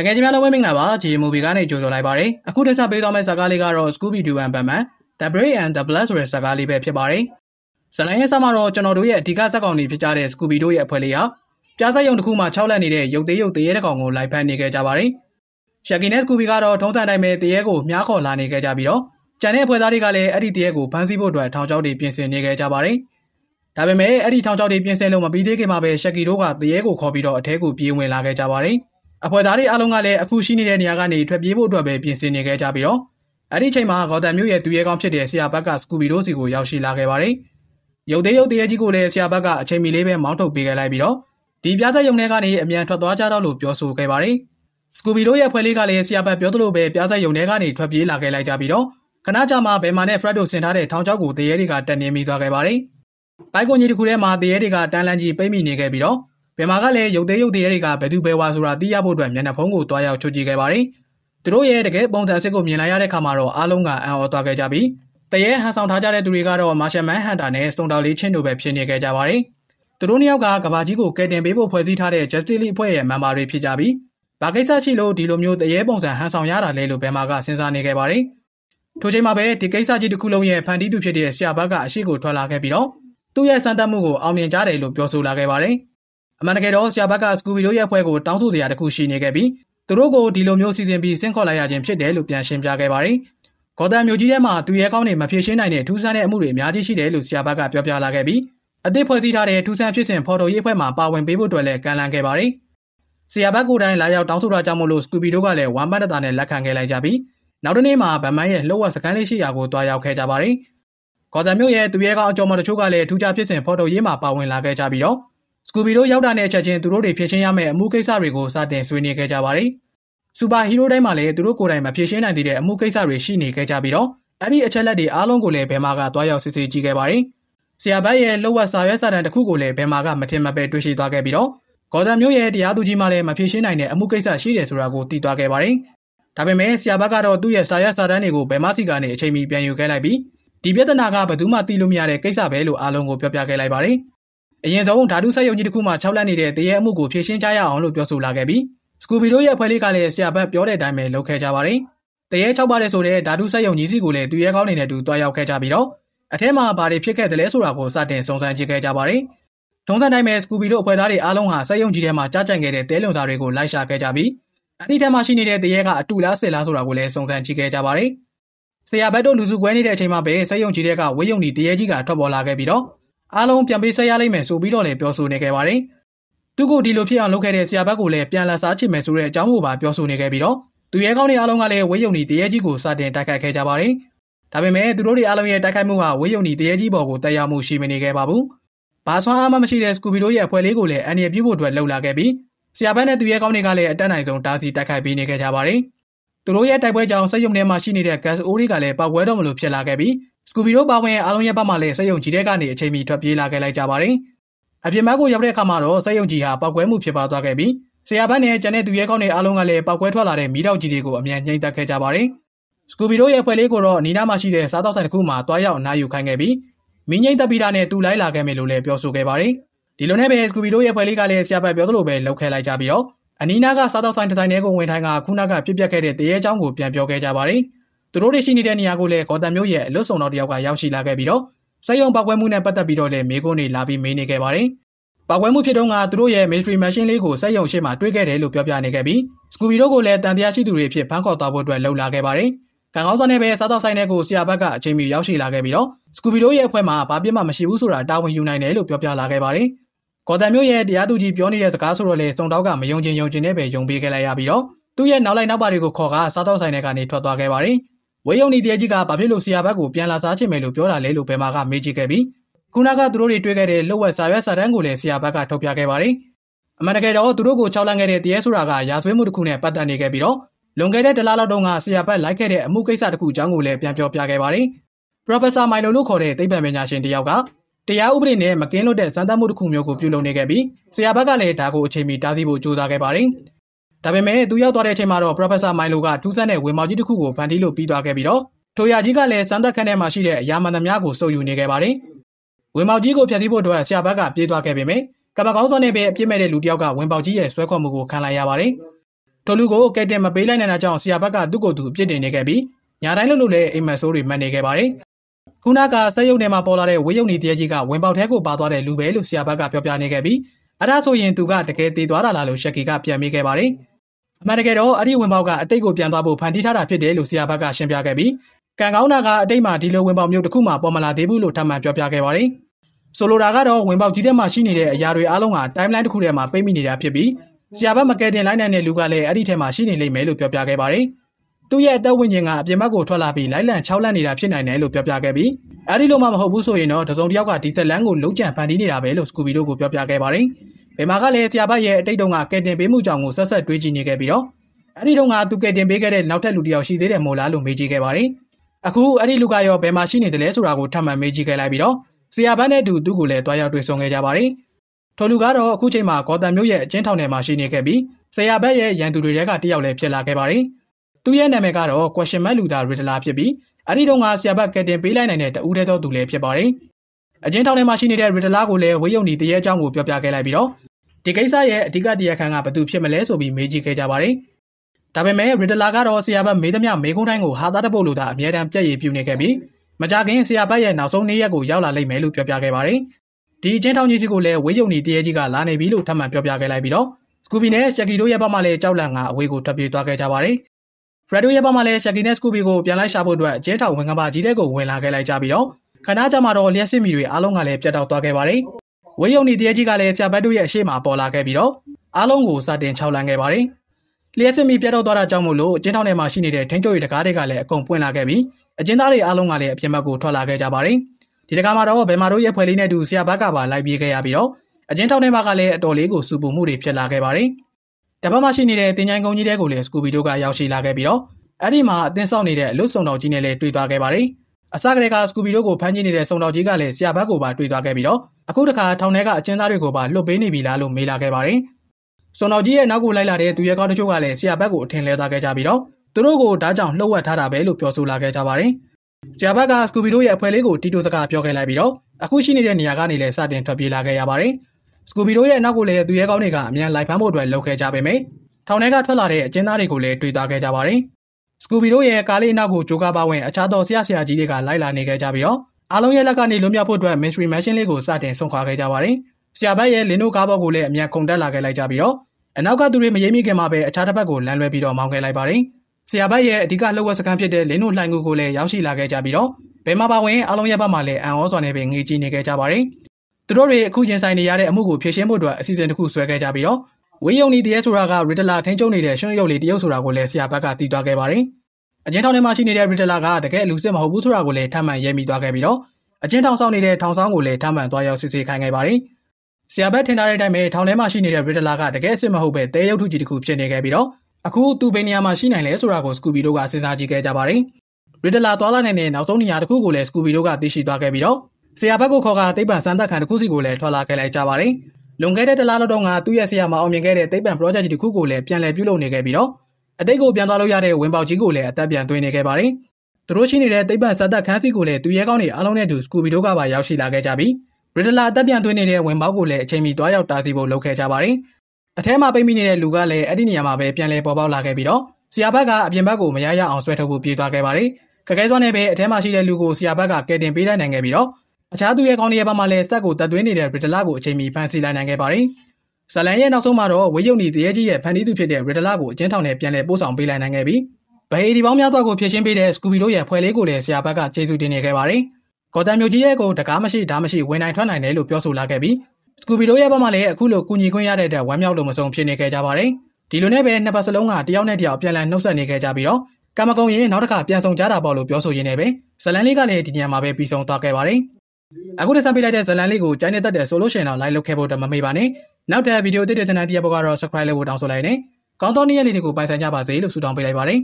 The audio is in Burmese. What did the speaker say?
တကယ်ကြီးများလုံးဝမင်္ဂလာပါဂျီမူဘီကနေကြိုဆိုလိုက်ပါတယ်အခုတက်ဆက်ပေးသွားမယ့်ဇာကားလေးကတော့ Scooby Doo and Batman The Brave and the Blessed ဆိုတဲ့ဇာကားလေးပဲဖြစ်ပါတယ်ဇလိုင်းရဲ့ဆက်မှာတော့ကျွန်တော်တို့ရဲ့အဓိကဇာတ်ကောင်တွေဖြစ်ကြတဲ့ Scooby Doo ရဲ့အဖွဲ့လေးဟာပြားစက်ရုံတစ်ခုမှာ6လက်နေတဲ့ရုပ်သေးရုပ်သေးရဲတဲ့ကောင်ကိုလိုက်ဖက်နေခဲ့ကြပါတယ်ရှက်ကီနဲ့ Scooby ကတော့ထုံးစံတိုင်းပဲတရဲကိုမြားခေါ်လာနေခဲ့ကြပြီးတော့ကျန်တဲ့အဖွဲ့သားတွေကလည်းအဲ့ဒီတရဲကိုဖမ်းဆီးဖို့အတွက်ထောင်ချောက်တွေပြင်ဆင်နေခဲ့ကြပါတယ်ဒါပေမဲ့အဲ့ဒီထောင်ချောက်တွေပြင်ဆင်လို့မပြီးသေးခင်မှာပဲရှက်ကီတို့ကတရဲကိုခေါ်ပြီးတော့အထဲကိုပြေးဝင်လာခဲ့ကြပါတယ်အဖွဲ့သားတွေအားလုံးကလည်းအခုရှိနေတဲ့နေရာကနေထွက်ပြေးဖို့အတွက်ပဲပြင်ဆင်နေခဲ့ကြပြီးတော့အဲ့ဒီအချိန်မှာဂေါ်တန်မြို့ရဲ့သူရဲကောင်းဖြစ်တဲ့ဆရာဘက်ကစကူဘီတို့စီကိုရောက်ရှိလာခဲ့ပါတယ်။ရုပ်သေးရုပ်သေးကြီးကိုလည်းဆရာဘက်ကအချိန်မီလေးပဲမောင်းထုတ်ပေးခဲ့လိုက်ပြီးတော့ဒီပြားသက်ရုံထဲကနေအမြန်ထွက်သွားကြတော့လို့ပြောဆိုခဲ့ပါတယ်။စကူဘီတို့ရဲ့ဖွဲ့လေးကလည်းဆရာဘက်ပြောသလိုပဲပြားသက်ရုံထဲကနေထွက်ပြေးလာခဲ့လိုက်ကြပြီးတော့ခဏကြာမှဘယ်မှာနဲ့ဖရက်တို့ဆင်ထားတဲ့ထောင်ချောက်ကိုတရေတွေကတန်နေမိသွားခဲ့ပါတယ်။ဘိုက်ကွန်ကြီးတစ်ခုထဲမှာတရေတွေကတန်လန်းကြီးပိတ်မိနေခဲ့ပြီးတော့မြန်မာကလည်းရုပ်သေးရုပ်သေးတွေကဘယ်သူဘယ်ဝါဆိုတာသိရဖို့အတွက်မျက်နှာဖုံးကိုတွားရောက်ချုပ်ကြည့်ခဲ့ပါတယ်။သူတို့ရဲ့တကယ်ပုံစံစစ်ကိုမြင်လိုက်ရတဲ့အခါမှာတော့အားလုံးကအံ့ဩသွားခဲ့ကြပြီးတရဲဟန်ဆောင်ထားကြတဲ့သူတွေကတော့မာရှယ်မန်ဟန်တာနဲ့စုံတော်လေးချင်းတို့ပဲဖြစ်နေခဲ့ကြပါတယ်။သူတို့နှစ်ယောက်ကကဘာကြီးကိုကယ်တင်ပေးဖို့ဖွဲ့စည်းထားတဲ့ Justice League အဖွဲ့ရဲ့မန်ဘာတွေဖြစ်ကြပြီးဘာကိစ္စရှိလို့ဒီလိုမျိုးတရဲပုံစံဟန်ဆောင်ရတာလဲလို့ဘယ်မှာကစဉ်းစားနေခဲ့ပါတယ်။ထိုချိန်မှာပဲဒီကိစ္စကြီးတစ်ခုလုံးရဲ့ဖန်တီးသူဖြစ်တဲ့ဆရာဘတ်ကအရှိကိုထွက်လာခဲ့ပြီးတော့သူ့ရဲ့စံတတ်မှုကိုအောင်မြင်ကြတယ်လို့ပြောဆိုလာခဲ့ပါတယ်။အမှန်တကယ်တော့ဆရာဘက်ကစကူဘီတို့ရဲ့အဖွဲ့ကိုတောင်းဆိုစရာတစ်ခုရှိနေခဲ့ပြီးသူတို့ကိုဒီလိုမျိုးစီစဉ်ပြီးဆင့်ခေါ်လိုက်ရခြင်းဖြစ်တယ်လို့ပြန်ရှင်းပြခဲ့ပါတယ်။ဂေါ်တန်မျိုးကြီးထဲမှာသူရဲကောင်းတွေမဖြေရှင်းနိုင်တဲ့ထူးဆန်းတဲ့အမှုတွေအများကြီးရှိတယ်လို့ဆရာဘက်ကပြောပြလာခဲ့ပြီးအသစ်ဖွဲ့စည်းထားတဲ့ထူးဆန်းဖြစ်စဉ်ဖော်တော်ရေးအဖွဲ့မှာပါဝင်ပေးဖို့အတွက်လည်းကမ်းလှမ်းခဲ့ပါတယ်။ဆရာဘက်ကိုယ်တိုင်လာရောက်တောင်းဆိုတာကြောင့်မို့လို့စကူဘီတို့ကလည်းဝမ်ပတ်တတာနဲ့လက်ခံခဲ့လိုက်ကြပြီးနောက်တနေ့မှာဗမန်ရဲ့လှုပ်ဝက်စကန်လေးရှိရာကိုတွားရောက်ခဲ့ကြပါတယ်။ဂေါ်တန်မျိုးရဲ့သူရဲကောင်းအကြော်မတချို့ကလည်းထူးခြားဖြစ်စဉ်ဖော်တော်ရေးမှာပါဝင်လာခဲ့ကြပြီးတော့စကူဘီတို့ရောက်တာနဲ့ချက်ချင်းသူတို့တွေဖြည့်ရှင်းရမယ့်အမှုကိစ္စတွေကိုစတင်ဆွေးနွေးခဲ့ကြပါတယ်။စူပါဟီးရိုးတိုင်းမှာလည်းသူတို့ကိုယ်တိုင်မဖြည့်ရှင်းနိုင်သေးတဲ့အမှုကိစ္စတွေရှိနေခဲ့ကြပြီးတော့အဲ့ဒီအချက်လက်တွေအားလုံးကိုလည်းဘယ်မှာကတွားရောက်စစ်ဆေးကြည့်ခဲ့ပါတယ်။ဆရာဘတ်ရဲ့လှုပ်ဝက်စာရွက်စာတမ်းတစ်ခုကိုလည်းဘယ်မှာကမထင်မပဲတွေ့ရှိသွားခဲ့ပြီးတော့ကော်ဒန်မျိုးရဲ့တရားသူကြီးမှလည်းမဖြေရှင်းနိုင်တဲ့အမှုကိစ္စရှိတယ်ဆိုတာကိုသိသွားခဲ့ပါတယ်။ဒါပေမဲ့ဆရာဘတ်ကတော့သူ့ရဲ့စာရွက်စာတမ်းတွေကိုဘယ်မှစီကနေအချိန်မီပြန်ယူခဲ့လိုက်ပြီးဒီပြဿနာကဘယ်သူမှသိလို့မရတဲ့ကိစ္စပဲလို့အားလုံးကိုပြောပြခဲ့လိုက်ပါတယ်အရင်ဆုံးဓာတုဆက်ယုံကြီးတစ်ခုမှ6လက်နေတဲ့တရေအမှုကိုဖြည့်ရှင်းကြရအောင်လို့ပြောဆိုလာခဲ့ပြီးစကူဘီတို့ရဲ့ဖွဲ့လေးကလည်းဆရာဘက်ပြောတဲ့အတိုင်းပဲလုပ်ခဲ့ကြပါတယ်။တရေ6ပါးလဲဆိုတဲ့ဓာတုဆက်ယုံကြီးစီကိုလည်းသူရဲကောင်းနေတဲ့သူတွားရောက်ခဲ့ကြပြီးတော့အထက်မှာဘာတွေဖြစ်ခဲ့သလဲဆိုတာကိုစတင်စုံစမ်းကြည့်ခဲ့ကြပါတယ်။ဒုံစံတိုင်းပဲစကူဘီတို့အဖွဲ့သားတွေအားလုံးဟာဆက်ယုံကြီးထဲမှာကြားကြံခဲ့တဲ့တဲလုံသားတွေကိုလိုက်ရှာခဲ့ကြပြီးအဲ့ဒီထဲမှာရှိနေတဲ့တရေကအတူလားဆစ်လားဆိုတာကိုလည်းစုံစမ်းကြည့်ခဲ့ကြပါတယ်။ဆရာဘက်တို့လူစုကွဲနေတဲ့အချိန်မှာပဲဆက်ယုံကြီးတဲ့ကဝေယုံဒီတရေကြီးကထွက်ပေါ်လာခဲ့ပြီးတော့အားလုံးပြန်ပေးဆက်ရလိမ့်မယ်ဆိုပြီးတော့လည်းပြောဆိုနေခဲ့ပါတယ်။သူ့ကိုဒီလိုဖြစ်အောင်လုပ်ခဲ့တဲ့ဆရာဘက်ကိုလည်းပြန်လာစားချစ်မယ်ဆိုတဲ့အကြောင်းကိုပါပြောဆိုနေခဲ့ပြီးတော့သူရဲကောင်းတွေအားလုံးကလည်းဝေးယုံဒီတရေကြီးကိုစတင်တိုက်ခိုက်ခဲ့ကြပါတယ်။ဒါပေမဲ့သူတို့တွေအားလုံးရဲ့တိုက်ခိုက်မှုဟာဝေးယုံဒီတရေကြီးပေါ်ကိုတက်ရောက်မှုရှိမနေခဲ့ပါဘူး။ဘာဆွမ်းအားမမရှိတဲ့စကူဘီတို့ရဲ့အဖွဲ့လေးကိုလည်းအန်ရပြုတ်ဖို့အတွက်လှုပ်လာခဲ့ပြီးဆရာဘက်နဲ့သူရဲကောင်းတွေကလည်းအတက်နိုင်ဆုံးတားဆီးတိုက်ခိုက်ပေးနေခဲ့ကြပါတယ်။သူတို့ရဲ့တိုက်ပွဲကြောင့်စစ်ရုံထဲမှာရှိနေတဲ့ gas အိုးတွေကလည်းပောက်ကွဲတော့မလို့ဖြစ်လာခဲ့ပြီးစကူဘီတို့ပါဝင်အားလုံးရဲ့ဘက်မှလည်းစက်ယုံကြီးတဲ့ကနေအချိန်မီထွက်ပြေးလာခဲ့လိုက်ကြပါတယ်။အပြင်ဘက်ကိုရောက်တဲ့အခါမှာတော့စက်ယုံကြီးဟာပောက်ကွဲမှုဖြစ်ပါသွားခဲ့ပြီးဆရာဘတ်နဲ့ကျန်တဲ့သူရဲကောင်းတွေအားလုံးကလည်းပောက်ကွဲထွက်လာတဲ့မီးတောက်ကြီးတွေကိုအမြန်ညှိတက်ခဲ့ကြပါတယ်။စကူဘီတို့ရဲ့ဖွဲ့လေးကိုတော့နီနာမှာရှိတဲ့စားတောက်ဆိုင်တစ်ခုမှာတွားရောက်အနားယူခိုင်းခဲ့ပြီးမင်းငိမ့်တက်ပြီးတာနဲ့တူလိုက်လာခဲ့မယ်လို့လည်းပြောဆိုခဲ့ပါတယ်။ဒီလိုနဲ့ပဲစကူဘီတို့ရဲ့ဖွဲ့လေးကလည်းဆရာဘတ်ပြောသလိုပဲလောက်ခဲလိုက်ကြပြီးတော့အနီနာကစားတောက်ဆိုင်ဒီဇိုင်းတွေကိုဝင်ထိုင်းကခုနကပြစ်ပြက်ခဲ့တဲ့တရေချောင်းကိုပြန်ပြောခဲ့ကြပါတယ်။သူတို့တွေရှိနေတဲ့နေရာကိုလည်းဂေါ်တန်မျိုးရဲ့အလွတ်ဆောင်တော်တယောက်ကရောက်ရှိလာခဲ့ပြီးတော့စက်ရုံပောက်ကွဲမှုနဲ့ပတ်သက်ပြီးတော့လည်းမေးခွန်းတွေလာပြီးမေးနေခဲ့ပါတယ်။ပောက်ကွဲမှုဖြစ်တုန်းကသူတို့ရဲ့ mystery machine လေးကိုစက်ရုံရှိမှတွေ့ခဲ့တယ်လို့ပြောပြနေခဲ့ပြီး Scooby တို့ကိုလည်းတန်တရားရှိသူတွေအဖြစ်ဖမ်းခေါ်သွားဖို့အတွက်လှုပ်လာခဲ့ပါတယ်။ကံကောင်းစားနဲ့ပဲစားတော့ဆိုင်တဲ့ကိုဆရာဘက်ကအချိန်မီရောက်ရှိလာခဲ့ပြီးတော့ Scooby တို့ရဲ့အဖွဲ့မှာဘာပြစ်မှမရှိဘူးဆိုတာတာဝန်ယူနိုင်တယ်လို့ပြောပြလာခဲ့ပါတယ်။ကော်တန်မျိုးရဲ့တရားသူကြီးပြောနေတဲ့စကားဆိုတော့လေစုံတောက်ကမယုံချင်ယုံချင်နဲ့ပဲယုံပေးခဲ့လိုက်ရပြီးတော့သူ့ရဲ့နောက်လိုက်နောက်ပါတွေကိုခေါ်ကစားတော့ဆိုင်တဲ့ကနေထွက်သွားခဲ့ပါတယ်။ဝဲယုံနီတရကြီးကဘာဖြစ်လို့ဆရာဘက်ကိုပြန်လာစားချင်မယ်လို့ပြောတာလဲလို့ဘယ်မှာကမေးကြည့်ခဲ့ပြီးခုနကသူတို့တွေတွေ့ခဲ့တဲ့လှုပ်ဝက်စာရွက်စာတမ်းကိုလည်းဆရာဘက်ကထုတ်ပြခဲ့ပါတယ်။အမှန်တကယ်တော့သူတို့ကို၆လမ်းခဲ့တဲ့တရားဆိုတာကရာဇဝဲမှုတစ်ခုနဲ့ပတ်သက်နေခဲ့ပြီးတော့လွန်ခဲ့တဲ့တလားလောက်တုန်းကဆရာဘက်လိုက်ခဲ့တဲ့အမှုကိစ္စတစ်ခုအကြောင်းကိုလည်းပြန်ပြောပြခဲ့ပါတယ်။ Professor Milo လို့ခေါ်တဲ့သိပ္ပံပညာရှင်တယောက်ကတရားဥပဒေနဲ့မကင်းလွတ်တဲ့စံသတ်မှုတစ်ခုမျိုးကိုပြုလုပ်နေခဲ့ပြီးဆရာဘက်ကလည်းဒါကိုအချိန်မီတားဆီးဖို့ကြိုးစားခဲ့ပါတယ်။ဒါပေမဲ့သူရောက်သွားတဲ့အချိန်မှာတော့ Professor Milo ကထူးဆန်းတဲ့ဝေမောင်ကြီးတစ်ခုကိုဖန်တီးလို့ပြီးသွားခဲ့ပြီးတော့ထိုရာကြီးကလည်းစမ်းသပ်ခန်းထဲမှာရှိတဲ့အရာမှန်သမျှကိုစုပ်ယူနေခဲ့ပါတယ်။ဝေမောင်ကြီးကိုဖျက်ဆီးဖို့အတွက်ဆရာဘက်ကပြေးသွားခဲ့ပေမယ့်ကမ္ဘာကောင်းဆောင်နဲ့ပဲအပြစ်မဲ့တဲ့လူတစ်ယောက်ကဝင်းပေါကြီးရဲ့ဆွဲခေါ်မှုကိုခံလိုက်ရပါတယ်။ထိုလူကိုကဲတင်မပေးလိုက်နိုင်တာကြောင့်ဆရာဘက်ကသူ့ကိုယ်သူအပြစ်တင်နေခဲ့ပြီးညာတိုင်းလို့လို့လည်းအိမ်မက်ဆိုးတွေမှတ်နေခဲ့ပါတယ်။ခုနကစက်ရုပ်ထဲမှာပေါ်လာတဲ့ဝေယုတ်နေတရကြီးကဝင်းပေါထဲကိုပါသွားတဲ့လူပဲလို့ဆရာဘက်ကပြောပြနေခဲ့ပြီးအဲဒါဆိုရင်သူကတကယ်တည်သွားတာလားလို့ရှက်ကီကပြန်မိခဲ့ပါတယ်။အမှန်တကယ်တော့အဲ့ဒီဝင်ပေါက်ကအတိတ်ကိုပြန်သွားဖို့ဖန်တီးထားတာဖြစ်တယ်လို့ဆရာဘက်ကရှင်းပြခဲ့ပြီးကံကောင်းတာကအတိတ်မှာဒီလိုဝင်ပေါက်မျိုးတစ်ခုမှပေါ်မလာသေးဘူးလို့ထပ်မံပြောပြခဲ့ပါတယ်။ဆိုလိုတာကတော့ဝင်ပေါက်ကြီးထဲမှာရှိနေတဲ့အရာတွေအားလုံးဟာ timeline တစ်ခုထဲမှာပိတ်မိနေတာဖြစ်ပြီးဆရာဘက်ကမကယ်တင်လိုက်နိုင်တဲ့လူကလည်းအဲ့ဒီထဲမှာရှိနေလိမ့်မယ်လို့ပြောပြခဲ့ပါတယ်။သူ့ရဲ့အသက်ဝိညာဉ်ကအပြင်ဘက်ကိုထွက်လာပြီးလိုက်လံခြောက်လန့်နေတာဖြစ်နိုင်တယ်လို့ပြောပြခဲ့ပြီးအဲ့ဒီလိုမှမဟုတ်ဘူးဆိုရင်တော့တစုံတစ်ယောက်ကဒီဇက်လန်ကိုလုံးကြံဖန်တီးနေတာပဲလို့စကူဘီတို့ကပြောပြခဲ့ပါတယ်။ဘယ်မှာကလည်းဆရာဘရဲ့အတိတ်တုန်းကကယ်တင်ပေးမှုကြောင့်ကိုဆက်ဆက်တွေးကြည့်နေခဲ့ပြီးတော့အဲ့ဒီတုန်းကသူကယ်တင်ပေးခဲ့တဲ့နောက်ထပ်လူတစ်ယောက်ရှိသေးတယ်မို့လားလို့မေးကြည့်ခဲ့ပါတယ်။အခုအဲ့ဒီလူကရောဘယ်မှာရှိနေတယ်လဲဆိုတာကိုထပ်မံမေးကြည့်ခဲ့လိုက်ပြီးတော့ဆရာဘနဲ့အတူသူ့ကိုလည်းတွားရောက်တွေ့ဆုံခဲ့ကြပါတယ်။ထိုလူကတော့အခုချိန်မှာဂေါ်တန်မြို့ရဲ့အချင်းထောင်ထဲမှာရှိနေခဲ့ပြီးဆရာဘက်ရဲ့ရန်သူတွေတဲကတယောက်လည်းဖြစ်လာခဲ့ပါတယ်။သူ့ရဲ့နာမည်ကတော့ question mark လူသားရီဒလာဖြစ်ပြီးအဲ့ဒီတုန်းကဆရာဘက်ကယ်တင်ပေးလိုက်နိုင်တဲ့တဦးတည်းသောသူလည်းဖြစ်ပါတယ်။အချင်းထောင်ထဲမှာရှိနေတဲ့ရီဒလာကိုလည်းဝေယုံဒီတရေအကြောင်းကိုပြောပြခဲ့လိုက်ပြီးတော့ဒီကိစ္စရဲ့အဓိကတရားခံကဘသူဖြစ်မလဲဆိုပြီးမေးကြည့်ခဲ့ကြပါတယ်။ဒါပေမဲ့ရီဒလာကတော့ဆရာဘတ်မေးသမျှမေးခွန်းတိုင်းကိုဟာသားတပုတ်လိုသာအမြဲတမ်းပြက်ရည်ပြူနေခဲ့ပြီးမကြခင်ဆရာဘတ်ရဲ့နောက်ဆုံးနေ့ရက်ကိုရောက်လာလိမ့်မယ်လို့ပြောပြခဲ့ပါတယ်။ဒီအချင်းထောင်ကြီးစီကိုလည်းဝေးရုံနေတရေကြီးကလာနေပြီလို့ထပ်မံပြောပြခဲ့လိုက်ပြီးတော့စကူဘီနဲ့ရှက်ကီတို့ရဲ့ဘက်မှလည်းကြောက်လန့်ကအဝေးကိုထွက်ပြေးသွားခဲ့ကြပါတယ်။ဖရက်ဒိုရဲ့ဘက်မှလည်းရှက်ကီနဲ့စကူဘီကိုပြန်လိုက်ရှာဖို့အတွက်အချင်းထောင်ဝင်ကမ္ဘာကြီးတဲ့ကိုဝင်လာခဲ့လိုက်ကြပြီးတော့ခဏကြာမှတော့လျှက်စစ်မီတွေအားလုံးကလည်းပြတ်တောက်သွားခဲ့ပါတယ်။ဝေယုံနီတရကြီးကလည်းဆရာဘတ်တို့ရဲ့အရှိမပေါ်လာခဲ့ပြီးတော့အားလုံးကိုစတင်ခြောက်လန်းခဲ့ပါတယ်။လျှက်စစ်မီပြတ်တော့သွားတာကြောင့်မို့လို့အကျဉ်းထောင်ထဲမှာရှိနေတဲ့ထိန်းချုပ်ရေးတကားတွေကလည်းအကုန်ပွင့်လာခဲ့ပြီးအကျဉ်းသားတွေအားလုံးကလည်းအပြင်ဘက်ကိုထွက်လာခဲ့ကြပါတယ်။ဒီတကားမှာတော့ဘယ်မာတို့ရဲ့ဖွဲ့လေးနဲ့တူဆရာဘတ်ကပါလိုက်ပြေးခဲ့ရပြီးတော့အကျဉ်းထောင်ထဲမှာကလည်းအတော်လေးကိုစူပူမှုတွေဖြစ်လာခဲ့ပါတယ်။တပတ်မှရှိနေတဲ့တင်ချိုင်းကုန်းကြီးတဲကိုလည်းစကူဘီတို့ကရောက်ရှိလာခဲ့ပြီးတော့အဲ့ဒီမှာအတင်းဆောက်နေတဲ့အလွတ်ဆောင်တော်ကြီးနဲ့လည်းတွေ့သွားခဲ့ပါတယ်။အစကတည်းကစကူဘီတို့ကိုဖမ်းကြီးနေတဲ့စုံတော်ကြီးကလည်းဆရာဘက်ကိုပါတွေ့သွားခဲ့ပြီးတော့အခုတခါထောင်ထဲကအကျဉ်းသားတွေကိုပါလွတ်ပေးနေပြီလားလို့မေးလာခဲ့ပါတယ်။စုံတော်ကြီးရဲ့နောက်ကိုလိုက်လာတဲ့သူရဲကောင်းတချို့ကလည်းဆရာဘက်ကိုအထင်လဲသွားခဲ့ကြပြီးတော့သူတို့ကိုဒါကြောင့်လှုပ်ဝက်ထားတာပဲလို့ပြောဆိုလာခဲ့ကြပါတယ်။ဆရာဘက်ကစကူဘီတို့ရဲ့အဖွဲ့လေးကိုတီတိုစကားပြောခဲ့လိုက်ပြီးတော့အခုရှိနေတဲ့နေရာကနေလည်းစတင်ထွက်ပြေးလာခဲ့ရပါတယ်။စကူဘီတို့ရဲ့နောက်ကိုလည်းသူရဲကောင်းတွေကအမြန်လိုက်ဖမ်းဖို့အတွက်လှုပ်ခဲ့ကြပေမယ့်ထောင်ထဲကထွက်လာတဲ့အကျဉ်းသားတွေကိုလည်းတွေ့သွားခဲ့ကြပါတယ်။စကူဘီတို့ရဲ့ကားလေးနောက်ကိုဂျိုကာပါဝင်အခြားသောဆရာဆရာကြီးတွေကလိုက်လာနေခဲ့ကြပြီးတော့အားလုံးရဲ့လက်ကနေလွတ်မြောက်ဖို့အတွက် Mystery Machine လေးကိုစတင်ဆုံးခွာခဲ့ကြပါတယ်။ဆရာဘက်ရဲ့လင်းတို့ကားပေါ်ကိုလည်းအမြန်ခုန်တက်လာခဲ့လိုက်ကြပြီးတော့အနောက်ကသူတွေမရိပ်မိခင်မှာပဲအခြားတစ်ဖက်ကိုလမ်းလွဲပြီးတော့မောင်းခဲ့လိုက်ပါတယ်။ဆရာဘက်ရဲ့အဓိကလှုပ်ဝက်စခန်းဖြစ်တဲ့လင်းတို့လှိုင်ကူကိုလည်းရောက်ရှိလာခဲ့ကြပြီးတော့ဘယ်မှာပါဝင်အားလုံးရဲ့ဘက်မှာလည်းအံဩစွာနဲ့ပဲငေးကြည့်နေခဲ့ကြပါတယ်။သူတို့တွေအခုရင်ဆိုင်နေရတဲ့အမှုကိုဖြေရှင်းဖို့အတွက်အစီအစဉ်တစ်ခုဆွဲခဲ့ကြပြီးတော့ဝေးယုံနီတရဲဆိုတာကရီတလာထင်းကျုံနေတဲ့ရွှွန့်ရုပ်လေးတရုပ်ဆိုတာကိုလည်းဆရာဘက်ကတီးသွားခဲ့ပါတယ်။အချင်းထောင်ထဲမှာရှိနေတဲ့ရီတလာကတကယ်လူစစ်မဟုတ်ဘူးဆိုတာကိုလည်းထပ်မံရဲမိသွားခဲ့ပြီးတော့အချင်းထောင်ဆောင်နေတဲ့ထောင်ဆောင်ကိုလည်းထပ်မံသွားရောက်စစ်ဆေးခိုင်းခဲ့ပါတယ်။ဆရာဘက်ထင်ထားတဲ့အတိုင်းပဲထောင်ထဲမှာရှိနေတဲ့ရီတလာကတကယ်စစ်မဟုတ်ပဲတဲရုပ်ထုကြီးတစ်ခုဖြစ်နေခဲ့ပြီးတော့အခုသူ့ဘယ်နေရာမှာရှိနိုင်လဲဆိုတာကိုစကူဘီတို့ကစဉ်းစားကြည့်ခဲ့ကြပါတယ်။ရီတလာသွားလာနေတဲ့နောက်ဆုံးနေရာတစ်ခုကိုလည်းစကူဘီတို့ကသိရှိသွားခဲ့ပြီးတော့ဆရာဘက်ကိုခေါ်ကတိတ်ပံစမ်းသပ်ခံတစ်ခုစီကိုလည်းထွက်လာခဲ့လိုက်ကြပါတယ်လွန်ခဲ့တဲ့တစ်လလောက်တော့ငါသူ့ရဲ့ဆရာမအောင်မြင်ခဲ့တဲ့သိပ္ပံ project ကြီးတစ်ခုကိုလည်းပြန်လည်ပြုလုပ်နေခဲ့ပြီးတော့အတိတ်ကိုပြန်သွားလို့ရတဲ့ဝင်ပေါက်ကြီးကိုလည်းအသက်ပြန်သွင်းနေခဲ့ပါတယ်။သူတို့ရှိနေတဲ့သိပ္ပံစာသက်ခန်းစီကိုလည်းသူရဲကောင်းတွေအားလုံးနဲ့တူစကူဘီတို့ကပါရောက်ရှိလာခဲ့ကြပြီးရီဒလာအသက်ပြန်သွင်းနေတဲ့ဝင်ပေါက်ကိုလည်းအချိန်မီတွားရောက်တားဆီးဖို့လုပ်ခဲ့ကြပါတယ်။အထဲမှာပိတ်မိနေတဲ့လူကလည်းအဲ့ဒီနေရာမှာပဲပြန်လည်ပေါ်ပေါက်လာခဲ့ပြီးတော့ဆရာဘက်ကအပြင်ဘက်ကိုမရရအောင်ဆွဲထုတ်ဖို့ပြေးသွားခဲ့ပါတယ်။ကကဲစွမ်းနဲ့ပဲအထဲမှာရှိတဲ့လူကိုဆရာဘက်ကကယ်တင်ပေးလိုက်နိုင်ခဲ့ပြီးတော့အခြားသူရဲကောင်းတွေရဲ့ဘက်မှာလည်းစက်ကိုတပ်သွင်းနေတဲ့ရီဒလာကိုအချိန်မီဖမ်းဆီးလိုက်နိုင်ခဲ့ပါတယ်။ဇလန်ရဲ့နောက်ဆုံးမှာတော့ဝေယုတ်နီတရေကြီးရဲ့ဖန်တီးသူဖြစ်တဲ့ရီဒလာကိုအကျဉ်းထောင်ထဲပြန်လည်ပို့ဆောင်ပေးလိုက်နိုင်ခဲ့ပြီးဗဟေဒီပေါင်းများစွာကိုဖြည့်ရှင်းပေးတဲ့စကူဘီတို့ရဲ့ဖွဲ့လေးကိုလည်းဆရာဘက်ကကျေးဇူးတင်နေခဲ့ပါတယ်။ကော်တန်မျိုးကြီးရဲ့ကိုတကားမရှိဒါမရှိဝင်နိုင်ထွက်နိုင်တယ်လို့ပြောဆိုလာခဲ့ပြီးစကူဘီတို့ရဲ့ဘက်မှာလည်းအခုလိုကူညီခွင့်ရတဲ့အတွက်ဝမ်းမြောက်လို့မဆုံးဖြစ်နေခဲ့ကြပါတယ်။ဒီလိုနဲ့ပဲနှစ်ပတ်စလုံးကတယောက်နဲ့တယောက်ပြန်လည်နှုတ်ဆက်နေခဲ့ကြပြီးတော့ကမ္မကုံရင်နောက်တစ်ခါပြန်ဆောင်ကြတာပေါ့လို့ပြောဆိုရင်းနဲ့ပဲဇလန်လေးကလည်းဒီညမှာပဲပြီးဆုံးသွားခဲ့ပါတယ်။အခုတင်ဆက်ပေးလိုက်တဲ့ဇလန်လေးကိုကြိုင်းနေတတ်တယ်ဆိုလို့ရှိရင်တော့ like လုပ်ခဲ့ဖို့တော့မမေ့ပါနဲ့နောက်တဲ့ဗီဒီယိုအသစ်တွေတင်နိုင်တဲ့ဘက်ကတော့ subscribe လုပ်ဖို့တောင်းဆိုလိုက်နေကောင်းသောနေ့ရက်လေးတွေကိုပိုင်ဆိုင်ကြပါစေလို့ဆုတောင်းပေးလိုက်ပါတယ်